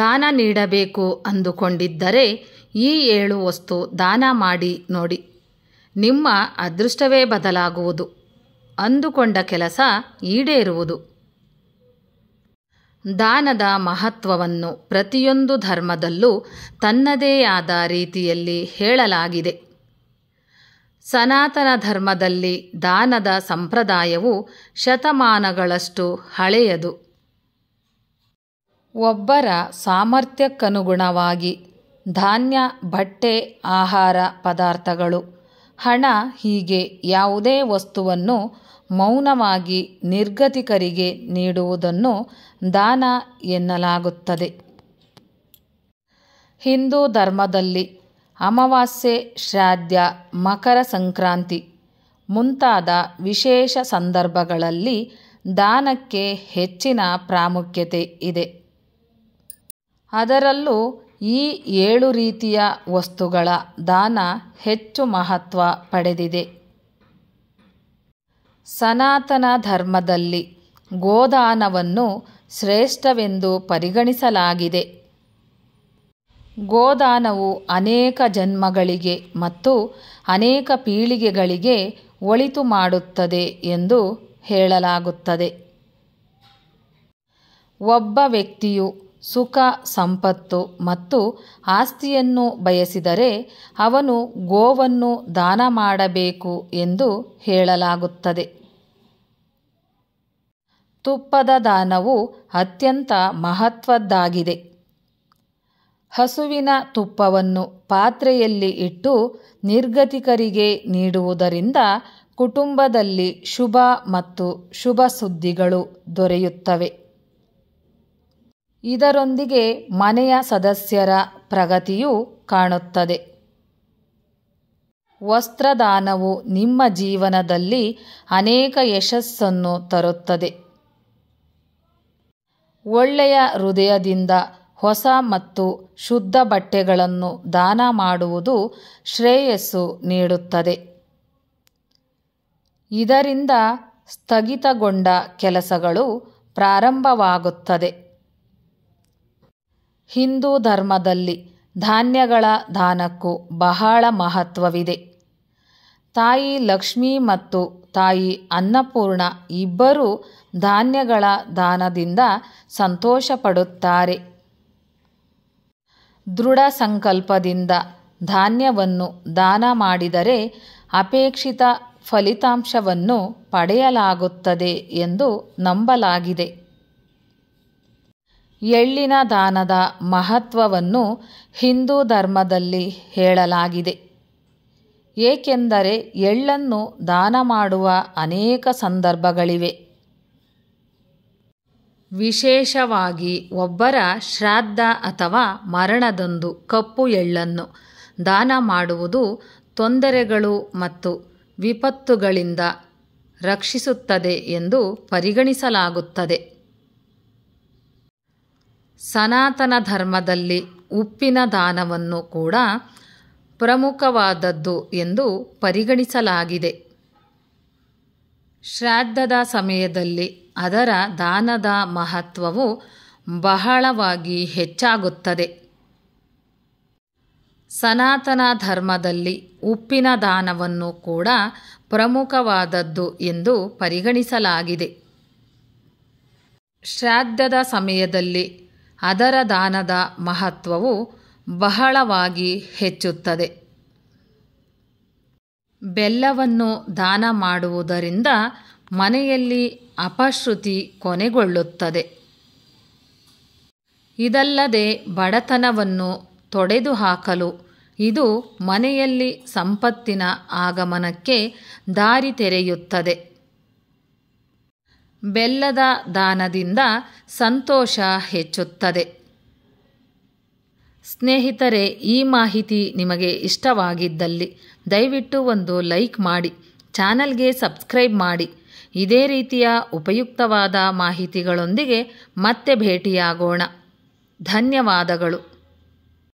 ದಾನ ನೀಡಬೇಕು ಅಂದುಕೊಂಡಿದ್ದರೆ ಈ ಏಳು ವಸ್ತು ದಾನ ಮಾಡಿ ನೋಡಿ ನಿಮ್ಮ ಅದೃಷ್ಟವೇ ಬದಲಾಗುವುದು ಅಂದುಕೊಂಡ ಕೆಲಸ ಈಡೇರುವುದು ದಾನದ ಮಹತ್ವವನ್ನು ಪ್ರತಿಯೊಂದು ಧರ್ಮದಲ್ಲೂ ತನ್ನದೇ ಆದ ರೀತಿಯಲ್ಲಿ ಹೇಳಲಾಗಿದೆ ಸನಾತನ ಧರ್ಮದಲ್ಲಿ ದಾನದ ಸಂಪ್ರದಾಯವು ಶತಮಾನಗಳಷ್ಟು ಹಳೆಯದು ಒಬ್ಬರ ಸಾಮರ್ಥ್ಯಕ್ಕನುಗುಣವಾಗಿ ಧಾನ್ಯ ಬಟ್ಟೆ ಆಹಾರ ಪದಾರ್ಥಗಳು ಹಣ ಹೀಗೆ ಯಾವುದೇ ವಸ್ತುವನ್ನು ಮೌನವಾಗಿ ನಿರ್ಗತಿಕರಿಗೆ ನೀಡುವುದನ್ನು ದಾನ ಎನ್ನಲಾಗುತ್ತದೆ ಹಿಂದೂ ಧರ್ಮದಲ್ಲಿ ಅಮಾವಾಸ್ಯೆ ಶ್ರಾದ್ಯ ಮಕರ ಸಂಕ್ರಾಂತಿ ಮುಂತಾದ ವಿಶೇಷ ಸಂದರ್ಭಗಳಲ್ಲಿ ದಾನಕ್ಕೆ ಹೆಚ್ಚಿನ ಪ್ರಾಮುಖ್ಯತೆ ಇದೆ ಅದರಲ್ಲೂ ಈ ಏಳು ರೀತಿಯ ವಸ್ತುಗಳ ದಾನ ಹೆಚ್ಚು ಮಹತ್ವ ಪಡೆದಿದೆ ಸನಾತನ ಧರ್ಮದಲ್ಲಿ ಗೋದಾನವನ್ನು ಶ್ರೇಷ್ಠವೆಂದು ಪರಿಗಣಿಸಲಾಗಿದೆ ಗೋದಾನವು ಅನೇಕ ಜನ್ಮಗಳಿಗೆ ಮತ್ತು ಅನೇಕ ಪೀಳಿಗೆಗಳಿಗೆ ಒಳಿತು ಮಾಡುತ್ತದೆ ಎಂದು ಹೇಳಲಾಗುತ್ತದೆ ಒಬ್ಬ ವ್ಯಕ್ತಿಯು ಸುಖ ಸಂಪತ್ತು ಮತ್ತು ಆಸ್ತಿಯನ್ನು ಬಯಸಿದರೆ ಅವನು ಗೋವನ್ನು ದಾನ ಮಾಡಬೇಕು ಎಂದು ಹೇಳಲಾಗುತ್ತದೆ ತುಪ್ಪದ ದಾನವು ಅತ್ಯಂತ ಮಹತ್ವದ್ದಾಗಿದೆ ಹಸುವಿನ ತುಪ್ಪವನ್ನು ಪಾತ್ರೆಯಲ್ಲಿ ಇಟ್ಟು ನಿರ್ಗತಿಕರಿಗೆ ನೀಡುವುದರಿಂದ ಕುಟುಂಬದಲ್ಲಿ ಶುಭ ಮತ್ತು ಶುಭ ಸುದ್ದಿಗಳು ದೊರೆಯುತ್ತವೆ ಇದರೊಂದಿಗೆ ಮನೆಯ ಸದಸ್ಯರ ಪ್ರಗತಿಯೂ ಕಾಣುತ್ತದೆ ವಸ್ತ್ರದಾನವು ನಿಮ್ಮ ಜೀವನದಲ್ಲಿ ಅನೇಕ ಯಶಸ್ಸನ್ನು ತರುತ್ತದೆ ಒಳ್ಳೆಯ ಹೃದಯದಿಂದ ಹೊಸ ಮತ್ತು ಶುದ್ಧ ಬಟ್ಟೆಗಳನ್ನು ದಾನ ಮಾಡುವುದು ಶ್ರೇಯಸ್ಸು ನೀಡುತ್ತದೆ ಇದರಿಂದ ಸ್ಥಗಿತಗೊಂಡ ಕೆಲಸಗಳು ಪ್ರಾರಂಭವಾಗುತ್ತದೆ ಹಿಂದೂ ಧರ್ಮದಲ್ಲಿ ಧಾನ್ಯಗಳ ದಾನಕ್ಕೂ ಬಹಳ ಮಹತ್ವವಿದೆ ತಾಯಿ ಲಕ್ಷ್ಮಿ ಮತ್ತು ತಾಯಿ ಅನ್ನಪೂರ್ಣ ಇಬ್ಬರೂ ಧಾನ್ಯಗಳ ದಾನದಿಂದ ಸಂತೋಷಪಡುತ್ತಾರೆ ದೃಢ ಸಂಕಲ್ಪದಿಂದ ಧಾನ್ಯವನ್ನು ದಾನ ಮಾಡಿದರೆ ಅಪೇಕ್ಷಿತ ಫಲಿತಾಂಶವನ್ನು ಪಡೆಯಲಾಗುತ್ತದೆ ಎಂದು ನಂಬಲಾಗಿದೆ ಎಳ್ಳಿನ ದಾನದ ಮಹತ್ವವನ್ನು ಹಿಂದೂ ಧರ್ಮದಲ್ಲಿ ಹೇಳಲಾಗಿದೆ ಏಕೆಂದರೆ ಎಳ್ಳನ್ನು ದಾನ ಮಾಡುವ ಅನೇಕ ಸಂದರ್ಭಗಳಿವೆ ವಿಶೇಷವಾಗಿ ಒಬ್ಬರ ಶ್ರಾದ್ದ ಅಥವಾ ಮರಣದಂದು ಕಪ್ಪು ಎಳ್ಳನ್ನು ದಾನ ಮಾಡುವುದು ತೊಂದರೆಗಳು ಮತ್ತು ವಿಪತ್ತುಗಳಿಂದ ರಕ್ಷಿಸುತ್ತದೆ ಎಂದು ಪರಿಗಣಿಸಲಾಗುತ್ತದೆ ಸನಾತನ ಧರ್ಮದಲ್ಲಿ ಉಪ್ಪಿನ ದಾನವನ್ನು ಕೂಡ ಪ್ರಮುಖವಾದದ್ದು ಎಂದು ಪರಿಗಣಿಸಲಾಗಿದೆ ಶ್ರಾದ್ದದ ಸಮಯದಲ್ಲಿ ಅದರ ದಾನದ ಮಹತ್ವವು ಬಹಳವಾಗಿ ಹೆಚ್ಚಾಗುತ್ತದೆ ಸನಾತನ ಧರ್ಮದಲ್ಲಿ ಉಪ್ಪಿನ ದಾನವನ್ನು ಕೂಡ ಪ್ರಮುಖವಾದದ್ದು ಎಂದು ಪರಿಗಣಿಸಲಾಗಿದೆ ಶ್ರಾದ್ದದ ಸಮಯದಲ್ಲಿ ಅದರ ದಾನದ ಮಹತ್ವವು ಬಹಳವಾಗಿ ಹೆಚ್ಚುತ್ತದೆ ಬೆಲ್ಲವನ್ನು ದಾನ ಮಾಡುವುದರಿಂದ ಮನೆಯಲ್ಲಿ ಅಪಶ್ರುತಿ ಕೊನೆಗೊಳ್ಳುತ್ತದೆ ಇದಲ್ಲದೆ ಬಡತನವನ್ನು ತೊಡೆದು ಹಾಕಲು ಇದು ಮನೆಯಲ್ಲಿ ಸಂಪತ್ತಿನ ಆಗಮನಕ್ಕೆ ದಾರಿ ತೆರೆಯುತ್ತದೆ ಬೆಲ್ಲದ ದಾನದಿಂದ ಸಂತೋಷ ಹೆಚ್ಚುತ್ತದೆ ಸ್ನೇಹಿತರೆ ಈ ಮಾಹಿತಿ ನಿಮಗೆ ಇಷ್ಟವಾಗಿದ್ದಲ್ಲಿ ದಯವಿಟ್ಟು ಒಂದು ಲೈಕ್ ಮಾಡಿ ಚಾನಲ್ಗೆ ಸಬ್ಸ್ಕ್ರೈಬ್ ಮಾಡಿ ಇದೇ ರೀತಿಯ ಉಪಯುಕ್ತವಾದ ಮಾಹಿತಿಗಳೊಂದಿಗೆ ಮತ್ತೆ ಭೇಟಿಯಾಗೋಣ ಧನ್ಯವಾದಗಳು